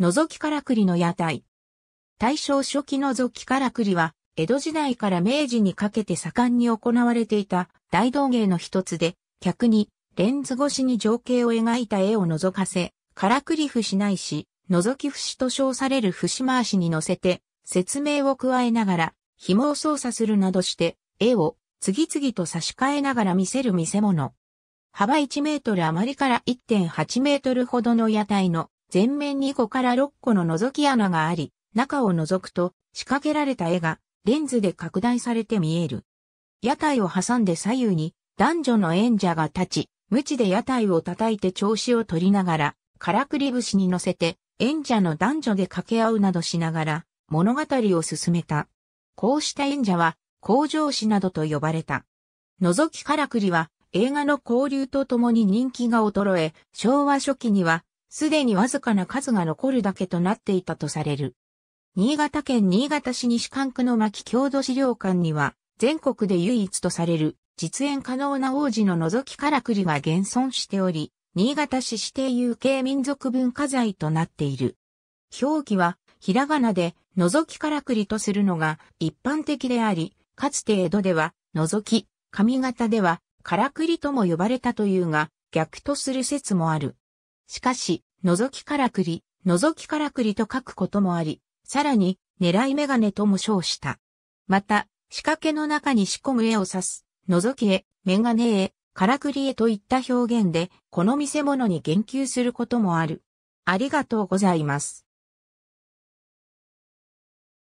覗きからくりの屋台。大正初期覗きからくりは、江戸時代から明治にかけて盛んに行われていた大道芸の一つで、客にレンズ越しに情景を描いた絵を覗かせ、からくり節ないし、覗き節と称される節回しに乗せて、説明を加えながら、紐を操作するなどして、絵を次々と差し替えながら見せる見せ物。幅1メートル余りから1.8メートルほどの屋台の前面に5から6個の覗き穴があり、中を覗くと仕掛けられた絵がレンズで拡大されて見える。屋台を挟んで左右に男女の演者が立ち、無知で屋台を叩いて調子を取りながら、からくり節に乗せて演者の男女で掛け合うなどしながら物語を進めた。こうした演者は工場師などと呼ばれた。覗きからくりは映画の交流とともに人気が衰え、昭和初期にはすでにわずかな数が残るだけとなっていたとされる。新潟県新潟市西関区の牧郷土資料館には、全国で唯一とされる、実演可能な王子の覗きからくりが現存しており、新潟市指定有形民族文化財となっている。表記は、ひらがなで、覗きからくりとするのが一般的であり、かつて江戸では、覗き、上方では、からくりとも呼ばれたというが、逆とする説もある。しかし、覗きからくり、覗きからくりと書くこともあり、さらに、狙いメガネとも称した。また、仕掛けの中に仕込む絵を指す、覗き絵、メガネ絵、からくり絵といった表現で、この見せ物に言及することもある。ありがとうございます。